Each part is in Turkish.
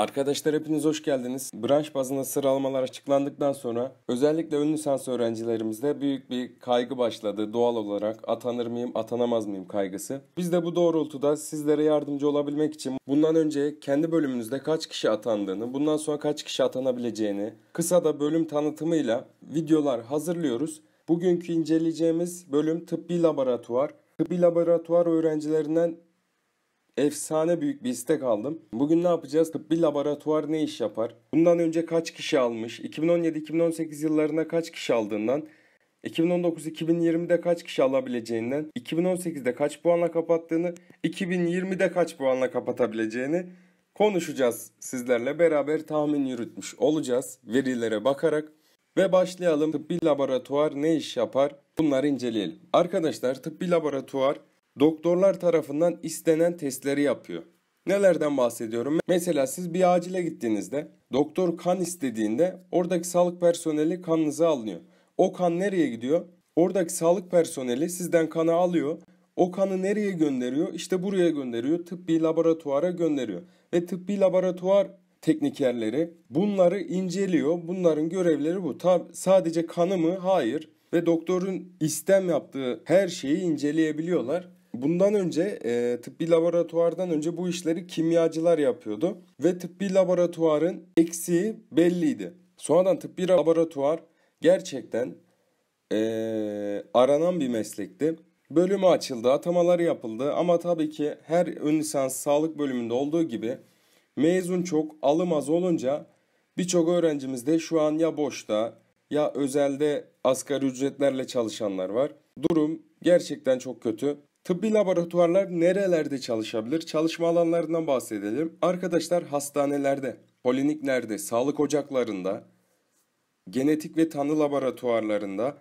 Arkadaşlar hepiniz hoş geldiniz. Branş bazında sıralamalar açıklandıktan sonra özellikle ön lisans öğrencilerimizde büyük bir kaygı başladı. Doğal olarak atanır mıyım, atanamaz mıyım kaygısı. Biz de bu doğrultuda sizlere yardımcı olabilmek için bundan önce kendi bölümünüzde kaç kişi atandığını, bundan sonra kaç kişi atanabileceğini kısa da bölüm tanıtımıyla videolar hazırlıyoruz. Bugünkü inceleyeceğimiz bölüm tıbbi laboratuvar. Tıbbi laboratuvar öğrencilerinden efsane büyük bir istek aldım. Bugün ne yapacağız? Tıbbi laboratuvar ne iş yapar? Bundan önce kaç kişi almış? 2017-2018 yıllarına kaç kişi aldığından 2019-2020'de kaç kişi alabileceğinden, 2018'de kaç puanla kapattığını, 2020'de kaç puanla kapatabileceğini konuşacağız. Sizlerle beraber tahmin yürütmüş olacağız verilere bakarak ve başlayalım. Tıbbi laboratuvar ne iş yapar? Bunları inceleyelim. Arkadaşlar tıbbi laboratuvar doktorlar tarafından istenen testleri yapıyor. Nelerden bahsediyorum? Mesela siz bir acile gittiğinizde doktor kan istediğinde oradaki sağlık personeli kanınızı alıyor. O kan nereye gidiyor? Oradaki sağlık personeli sizden kanı alıyor. O kanı nereye gönderiyor? İşte buraya gönderiyor. Tıbbi laboratuvara gönderiyor. Ve tıbbi laboratuvar teknikerleri bunları inceliyor. Bunların görevleri bu. Tab sadece kanı mı? Hayır. Ve doktorun istem yaptığı her şeyi inceleyebiliyorlar Bundan önce e, tıbbi laboratuvardan önce bu işleri kimyacılar yapıyordu ve tıbbi laboratuvarın eksiği belliydi. Sonradan tıbbi laboratuvar gerçekten e, aranan bir meslekti. Bölümü açıldı, atamaları yapıldı ama tabii ki her ön lisans sağlık bölümünde olduğu gibi mezun çok, alım az olunca birçok öğrencimiz de şu an ya boşta ya özelde asgari ücretlerle çalışanlar var. Durum gerçekten çok kötü. Tıbbi laboratuvarlar nerelerde çalışabilir? Çalışma alanlarından bahsedelim. Arkadaşlar hastanelerde, poliklerde, sağlık ocaklarında, genetik ve tanı laboratuvarlarında,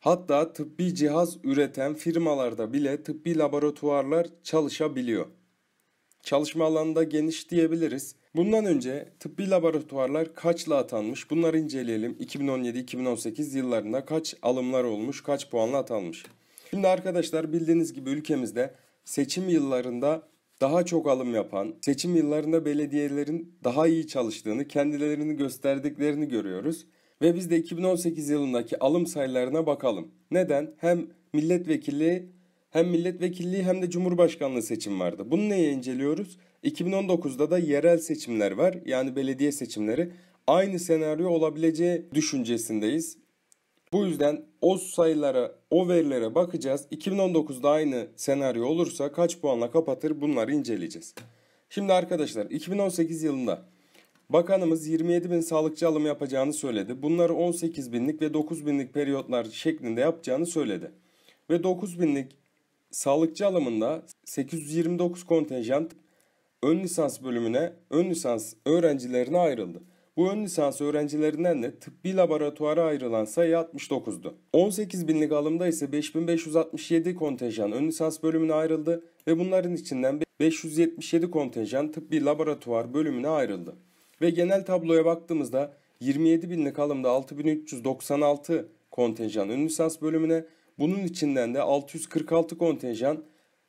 hatta tıbbi cihaz üreten firmalarda bile tıbbi laboratuvarlar çalışabiliyor. Çalışma alanında geniş diyebiliriz. Bundan önce tıbbi laboratuvarlar kaçla atanmış bunları inceleyelim. 2017-2018 yıllarında kaç alımlar olmuş, kaç puanla atanmış. Şimdi arkadaşlar bildiğiniz gibi ülkemizde seçim yıllarında daha çok alım yapan, seçim yıllarında belediyelerin daha iyi çalıştığını, kendilerini gösterdiklerini görüyoruz. Ve biz de 2018 yılındaki alım sayılarına bakalım. Neden? Hem milletvekili hem milletvekilliği hem de cumhurbaşkanlığı seçim vardı. Bunu neye inceliyoruz? 2019'da da yerel seçimler var. Yani belediye seçimleri. Aynı senaryo olabileceği düşüncesindeyiz. Bu yüzden o sayılara, o verilere bakacağız. 2019'da aynı senaryo olursa kaç puanla kapatır bunları inceleyeceğiz. Şimdi arkadaşlar 2018 yılında bakanımız 27 bin sağlıkçı alım yapacağını söyledi. Bunları 18 binlik ve 9 binlik periyotlar şeklinde yapacağını söyledi. Ve 9 binlik sağlıkçı alımında 829 kontenjant ön lisans bölümüne, ön lisans öğrencilerine ayrıldı. Bu ön lisans öğrencilerinden de tıbbi laboratuvara ayrılan sayı 69'du. 18 binlik alımda ise 5567 kontenjan ön lisans bölümüne ayrıldı ve bunların içinden 577 kontenjan tıbbi laboratuvar bölümüne ayrıldı. Ve genel tabloya baktığımızda 27 binlik alımda 6396 kontenjan ön lisans bölümüne, bunun içinden de 646 kontenjan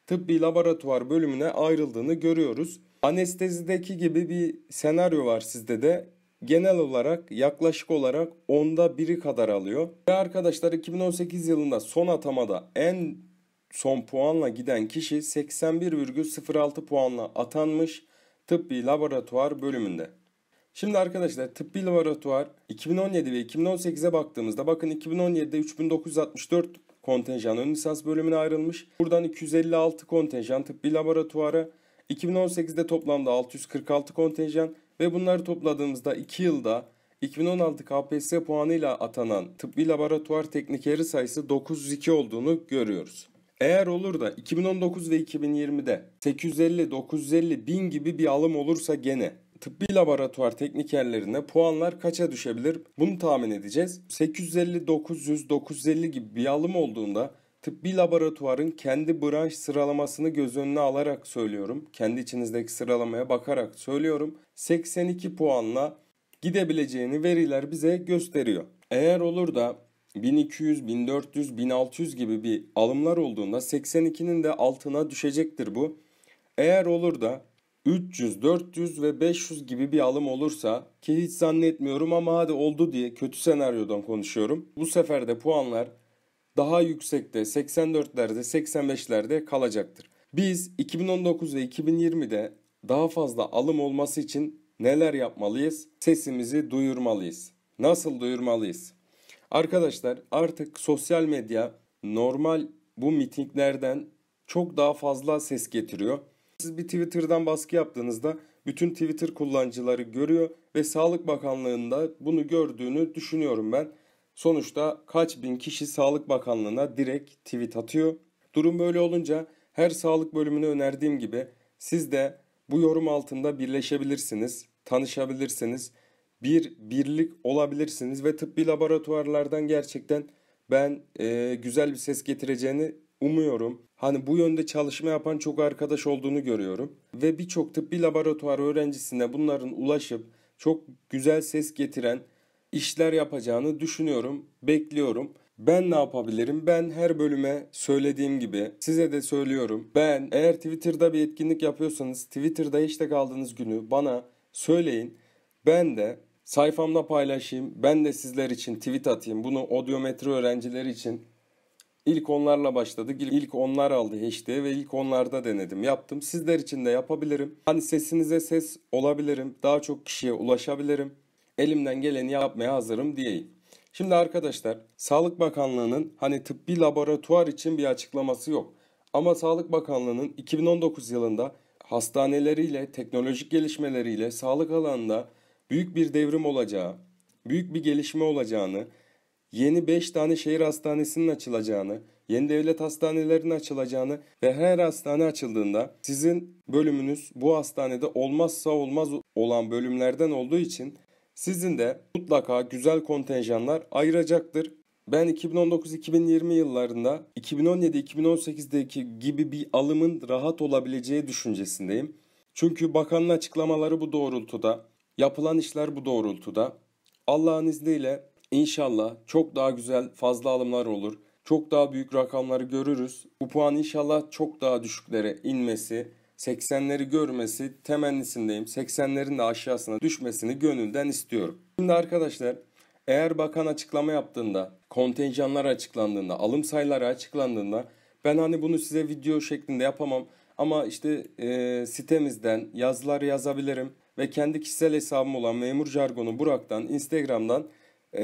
tıbbi laboratuvar bölümüne ayrıldığını görüyoruz. Anestezideki gibi bir senaryo var sizde de genel olarak yaklaşık olarak onda biri kadar alıyor. Ve arkadaşlar 2018 yılında son atamada en son puanla giden kişi 81,06 puanla atanmış tıbbi laboratuvar bölümünde. Şimdi arkadaşlar tıbbi laboratuvar 2017 ve 2018'e baktığımızda bakın 2017'de 3964 kontenjan ön lisans bölümüne ayrılmış. Buradan 256 kontenjan tıbbi laboratuvara, 2018'de toplamda 646 kontenjan, ve bunları topladığımızda 2 yılda 2016 KPSS puanıyla atanan tıbbi laboratuvar teknikeri sayısı 902 olduğunu görüyoruz. Eğer olur da 2019 ve 2020'de 850-950 bin gibi bir alım olursa gene tıbbi laboratuvar teknikerlerine puanlar kaça düşebilir? Bunu tahmin edeceğiz. 850, 900, 950 gibi bir alım olduğunda tıbbi laboratuvarın kendi branş sıralamasını göz önüne alarak söylüyorum. Kendi içinizdeki sıralamaya bakarak söylüyorum. 82 puanla gidebileceğini veriler bize gösteriyor. Eğer olur da 1200, 1400, 1600 gibi bir alımlar olduğunda 82'nin de altına düşecektir bu. Eğer olur da 300, 400 ve 500 gibi bir alım olursa ki hiç zannetmiyorum ama hadi oldu diye kötü senaryodan konuşuyorum. Bu sefer de puanlar daha yüksekte 84'lerde 85'lerde kalacaktır. Biz 2019 ve 2020'de daha fazla alım olması için neler yapmalıyız? Sesimizi duyurmalıyız. Nasıl duyurmalıyız? Arkadaşlar artık sosyal medya normal bu mitinglerden çok daha fazla ses getiriyor. Siz bir Twitter'dan baskı yaptığınızda bütün Twitter kullanıcıları görüyor ve Sağlık Bakanlığı'nda bunu gördüğünü düşünüyorum ben. Sonuçta kaç bin kişi Sağlık Bakanlığı'na direkt tweet atıyor. Durum böyle olunca her sağlık bölümünü önerdiğim gibi siz de bu yorum altında birleşebilirsiniz, tanışabilirsiniz, bir birlik olabilirsiniz ve tıbbi laboratuvarlardan gerçekten ben e, güzel bir ses getireceğini umuyorum. Hani bu yönde çalışma yapan çok arkadaş olduğunu görüyorum ve birçok tıbbi laboratuvar öğrencisine bunların ulaşıp çok güzel ses getiren işler yapacağını düşünüyorum, bekliyorum. Ben ne yapabilirim? Ben her bölüme söylediğim gibi size de söylüyorum. Ben eğer Twitter'da bir etkinlik yapıyorsanız Twitter'da hashtag kaldığınız günü bana söyleyin. Ben de sayfamda paylaşayım. Ben de sizler için tweet atayım. Bunu odiometri öğrencileri için ilk onlarla başladık. İlk onlar aldı hashtag'i ve ilk onlarda denedim. Yaptım. Sizler için de yapabilirim. Hani sesinize ses olabilirim. Daha çok kişiye ulaşabilirim elimden geleni yapmaya hazırım diyeyim. Şimdi arkadaşlar Sağlık Bakanlığı'nın hani tıbbi laboratuvar için bir açıklaması yok. Ama Sağlık Bakanlığı'nın 2019 yılında hastaneleriyle, teknolojik gelişmeleriyle sağlık alanında büyük bir devrim olacağı, büyük bir gelişme olacağını, yeni 5 tane şehir hastanesinin açılacağını, yeni devlet hastanelerinin açılacağını ve her hastane açıldığında sizin bölümünüz bu hastanede olmazsa olmaz olan bölümlerden olduğu için sizin de mutlaka güzel kontenjanlar ayıracaktır. Ben 2019-2020 yıllarında 2017-2018'deki gibi bir alımın rahat olabileceği düşüncesindeyim. Çünkü bakanın açıklamaları bu doğrultuda, yapılan işler bu doğrultuda. Allah'ın izniyle inşallah çok daha güzel fazla alımlar olur. Çok daha büyük rakamları görürüz. Bu puan inşallah çok daha düşüklere inmesi, 80'leri görmesi temennisindeyim. 80'lerin de aşağısına düşmesini gönülden istiyorum. Şimdi arkadaşlar eğer bakan açıklama yaptığında, kontenjanlar açıklandığında, alım sayıları açıklandığında ben hani bunu size video şeklinde yapamam ama işte e, sitemizden yazılar yazabilirim ve kendi kişisel hesabım olan Memur Jargonu Burak'tan, Instagram'dan e,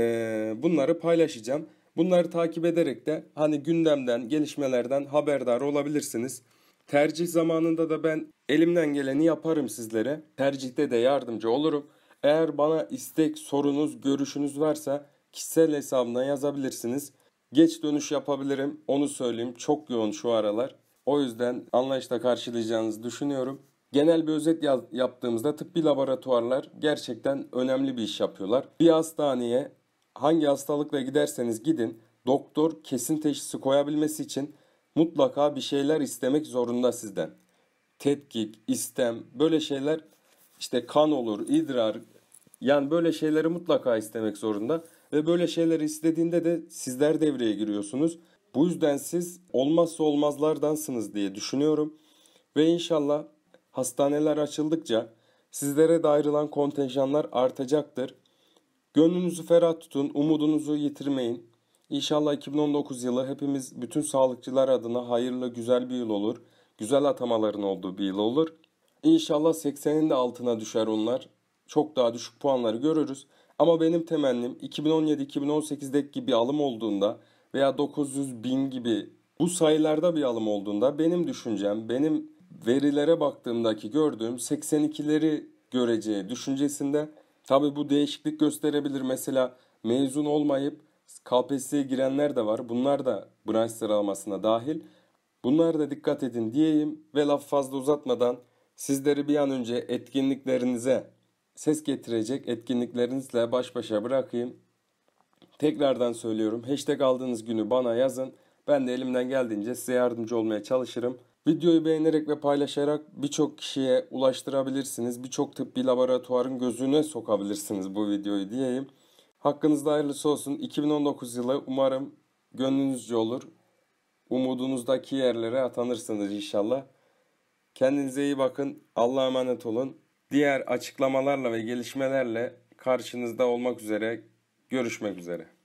bunları paylaşacağım. Bunları takip ederek de hani gündemden, gelişmelerden haberdar olabilirsiniz. Tercih zamanında da ben elimden geleni yaparım sizlere. Tercihte de yardımcı olurum. Eğer bana istek, sorunuz, görüşünüz varsa kişisel hesabına yazabilirsiniz. Geç dönüş yapabilirim. Onu söyleyeyim. Çok yoğun şu aralar. O yüzden anlayışla karşılayacağınızı düşünüyorum. Genel bir özet yaz- yaptığımızda tıbbi laboratuvarlar gerçekten önemli bir iş yapıyorlar. Bir hastaneye hangi hastalıkla giderseniz gidin doktor kesin teşhisi koyabilmesi için mutlaka bir şeyler istemek zorunda sizden. Tetkik, istem, böyle şeyler işte kan olur, idrar yani böyle şeyleri mutlaka istemek zorunda ve böyle şeyleri istediğinde de sizler devreye giriyorsunuz. Bu yüzden siz olmazsa olmazlardansınız diye düşünüyorum ve inşallah hastaneler açıldıkça sizlere de ayrılan kontenjanlar artacaktır. Gönlünüzü ferah tutun, umudunuzu yitirmeyin. İnşallah 2019 yılı hepimiz bütün sağlıkçılar adına hayırlı güzel bir yıl olur. Güzel atamaların olduğu bir yıl olur. İnşallah 80'in de altına düşer onlar. Çok daha düşük puanları görürüz. Ama benim temennim 2017-2018'deki gibi alım olduğunda veya 900 bin gibi bu sayılarda bir alım olduğunda benim düşüncem, benim verilere baktığımdaki gördüğüm 82'leri göreceği düşüncesinde tabi bu değişiklik gösterebilir. Mesela mezun olmayıp KPSS'ye girenler de var. Bunlar da branş sıralamasına dahil. Bunlar da dikkat edin diyeyim ve laf fazla uzatmadan sizleri bir an önce etkinliklerinize ses getirecek etkinliklerinizle baş başa bırakayım. Tekrardan söylüyorum. Hashtag aldığınız günü bana yazın. Ben de elimden geldiğince size yardımcı olmaya çalışırım. Videoyu beğenerek ve paylaşarak birçok kişiye ulaştırabilirsiniz. Birçok tıbbi laboratuvarın gözüne sokabilirsiniz bu videoyu diyeyim. Hakkınızda hayırlısı olsun. 2019 yılı umarım gönlünüzce olur. Umudunuzdaki yerlere atanırsınız inşallah. Kendinize iyi bakın. Allah'a emanet olun. Diğer açıklamalarla ve gelişmelerle karşınızda olmak üzere. Görüşmek üzere.